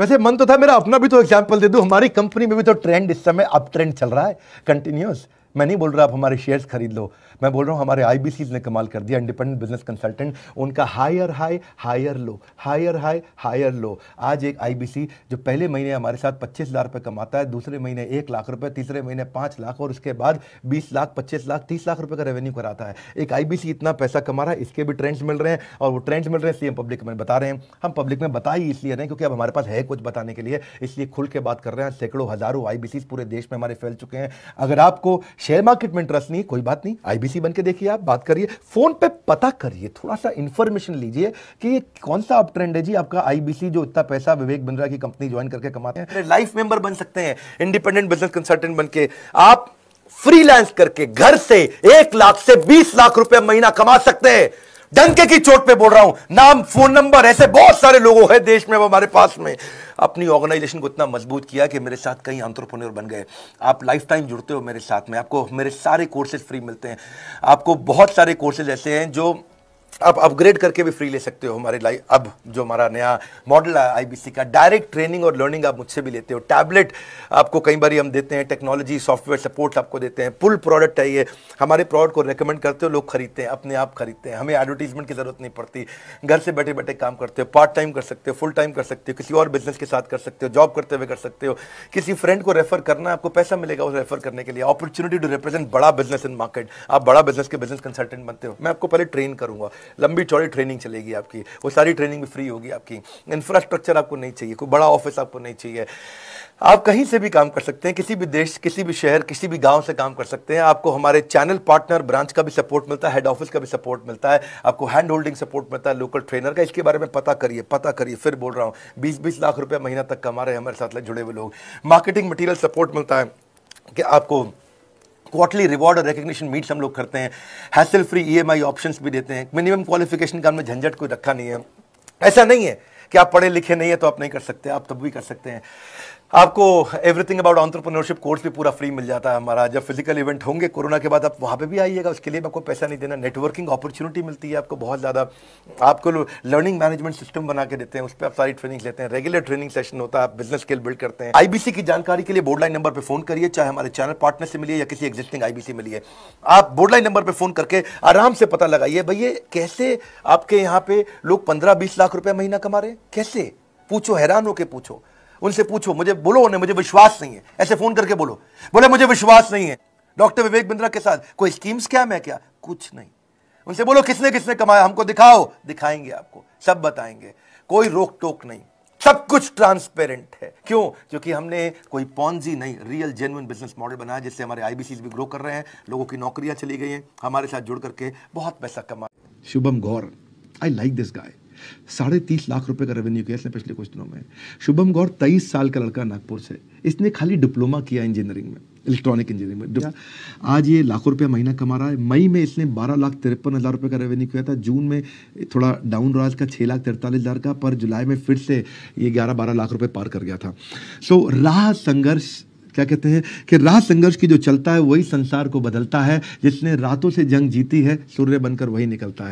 वैसे मन तो था मेरा अपना भी तो एग्जाम्पल दे दू हमारी कंपनी में भी तो ट्रेंड इस समय अब ट्रेंड चल रहा है कंटिन्यूस मैं नहीं बोल रहा आप हमारे शेयर्स खरीद लो मैं बोल रहा हूँ हमारे आई ने कमाल कर दिया इंडिपेंडेंट बिजनेस कंसल्टेंट उनका higher high higher low higher high higher low आज एक आई जो पहले महीने हमारे साथ पच्चीस हज़ार रुपये कमाता है दूसरे महीने एक लाख रुपये तीसरे महीने पाँच लाख और उसके बाद बीस लाख पच्चीस लाख तीस लाख रुपये का रेवेन्यू कराता है एक आई इतना पैसा कमा रहा है इसके भी ट्रेंड्स मिल रहे हैं और वो ट्रेंड्स मिल रहे हैं इसलिए हम पब्लिक में बता रहे हैं हम पब्लिक में बता ही इसलिए रहे क्योंकि अब हमारे पास है कुछ बताने के लिए इसलिए खुल के बात कर रहे हैं सैकड़ों हज़ारों आई पूरे देश में हमारे फैल चुके हैं अगर आपको शेयर मार्केट में इंटरेस्ट नहीं है कोई बात नहीं आईबीसी बन के देखिए आप बात करिए फोन पे पता करिए थोड़ा सा इंफॉर्मेशन लीजिए कि ये कौन सा आप ट्रेंड है जी आपका आईबीसी जो इतना पैसा विवेक बिंद्रा की कंपनी ज्वाइन करके कमाते हैं लाइफ मेंबर बन सकते हैं इंडिपेंडेंट बिजनेस कंसल्टेंट बन के आप फ्रीलांस करके घर से एक लाख से बीस लाख रुपए महीना कमा सकते हैं डंके की चोट पे बोल रहा हूं नाम फोन नंबर ऐसे बहुत सारे लोगों हैं देश में हमारे पास में अपनी ऑर्गेनाइजेशन को इतना मजबूत किया कि मेरे साथ कई आंट्रप्रनोर बन गए आप लाइफ टाइम जुड़ते हो मेरे साथ में आपको मेरे सारे कोर्सेज फ्री मिलते हैं आपको बहुत सारे कोर्सेज ऐसे हैं जो आप अपग्रेड करके भी फ्री ले सकते हो हमारे लाइफ अब जो हमारा नया मॉडल है आईबीसी का डायरेक्ट ट्रेनिंग और लर्निंग आप मुझसे भी लेते हो टैबलेट आपको कई बार हम देते हैं टेक्नोलॉजी सॉफ्टवेयर सपोर्ट आपको देते हैं फुल प्रोडक्ट है ये हमारे प्रोडक्ट को रिकमेंड करते हो लोग खरीदते हैं अपने आप खरीदते हैं हमें एडवर्टीजमेंट की ज़रूरत नहीं पड़ती घर से बैठे बैठे काम करते हो पार्ट टाइम कर सकते हो फुल टाइम कर सकते हो किसी और बिजनेस के साथ कर सकते हो जॉब करते हुए कर सकते हो किसी फ्रेंड को रेफर करना आपको पैसा मिलेगा उस रेफर करने के लिए अपॉर्चुनिटी टू रिप्रेजेंट बड़ा बिजनेस इन मार्केट आप बड़ा बिजनेस के बिजनेस कंसल्टेंट बनते हो मैं आपको पहले ट्रेन करूँगा लंबी चौड़ी ट्रेनिंग चलेगी आपकी वो सारी ट्रेनिंग भी फ्री होगी आपकी इंफ्रास्ट्रक्चर आपको नहीं चाहिए कोई बड़ा ऑफिस आपको नहीं चाहिए आप कहीं से भी काम कर सकते हैं किसी भी देश किसी भी शहर किसी भी गांव से काम कर सकते हैं आपको हमारे चैनल पार्टनर ब्रांच का भी सपोर्ट मिलता है हेड ऑफिस का भी सपोर्ट मिलता है आपको हैंड होल्डिंग सपोर्ट मिलता है लोकल ट्रेनर का इसके बारे में पता करिए पता करिए फिर बोल रहा हूँ बीस बीस लाख रुपये महीना तक कमा रहे हैं हमारे साथ जुड़े हुए लोग मार्केटिंग मटीरियल सपोर्ट मिलता है कि आपको क्वार्टली रिवॉर्ड और रिकग्निशन मीट्स हम लोग करते हैं हैसल फ्री ईएमआई ऑप्शंस भी देते हैं मिनिमम क्वालिफिकेशन का हमने झंझट कोई रखा नहीं है ऐसा नहीं है कि आप पढ़े लिखे नहीं है तो आप नहीं कर सकते आप तब भी कर सकते हैं आपको एवरीथिंग अबाउट ऑन्टरप्रेन्योरशिप कोर्स भी पूरा फ्री मिल जाता है हमारा जब फिजिकल इवेंट होंगे कोरोना के बाद आप वहाँ पे भी आइएगा उसके लिए आपको पैसा नहीं देना नेटवर्किंग अपॉर्चुनिटी मिलती है आपको बहुत ज़्यादा आपको लर्निंग मैनेजमेंट सिस्टम बना के देते हैं उस पर आप सारी ट्रेनिंग लेते हैं रेगुलर ट्रेनिंग सेशन होता है आप बिजनेस स्किल बिल्ड करते हैं आईबीसी की जानकारी के लिए बोर्डलाइन नंबर पर फोन करिए चाहे हमारे चैनल पार्टनर से मिलिए या किसी एग्जिस्टिंग बी मिलिए आप बोर्डलाइन नंबर पर फोन करके आराम से पता लगाइए भैया कैसे आपके यहाँ पे लोग पंद्रह बीस लाख रुपये महीना कमा रहे हैं कैसे पूछो हैरान होकर पूछो उनसे पूछो मुझे बोलो उन्हें मुझे विश्वास नहीं है ऐसे फ़ोन करके बोलो बोले मुझे विश्वास नहीं है डॉक्टर विवेक बिंद्रा के साथ कोई स्कीम्स क्या मैं क्या कुछ नहीं उनसे बोलो किसने किसने कमाया हमको दिखाओ दिखाएंगे आपको सब बताएंगे कोई रोक टोक नहीं सब कुछ ट्रांसपेरेंट है क्यों क्योंकि हमने कोई पॉन्जी नहीं रियल जेनुअन बिजनेस मॉडल बनाया जिससे हमारे आई भी ग्रो कर रहे हैं लोगों की नौकरियां चली गई हैं हमारे साथ जुड़ करके बहुत पैसा कमा Shubham Gaur I like this guy साढ़े तीस लाख रुपए का रेवेन्यू किया इसने पिछले कुछ दिनों में शुभम गौर तेईस साल का लड़का नागपुर से इसने खाली डिप्लोमा किया इंजीनियरिंग में इलेक्ट्रॉनिक इंजीनियरिंग में आज ये लाखों रुपया महीना कमा रहा है मई में इसने बारह लाख तिरपन हज़ार रुपये का रेवेन्यू किया था जून में थोड़ा डाउन रहा इसका छः लाख तिरतालीस हज़ार का पर जुलाई में फिर से ये ग्यारह बारह लाख रुपये पार कर गया था सो राह संघर्ष क्या कहते हैं कि राह संघर्ष की जो चलता है वही संसार को बदलता है जिसने रातों से जंग जीती है सूर्य बनकर वही निकलता है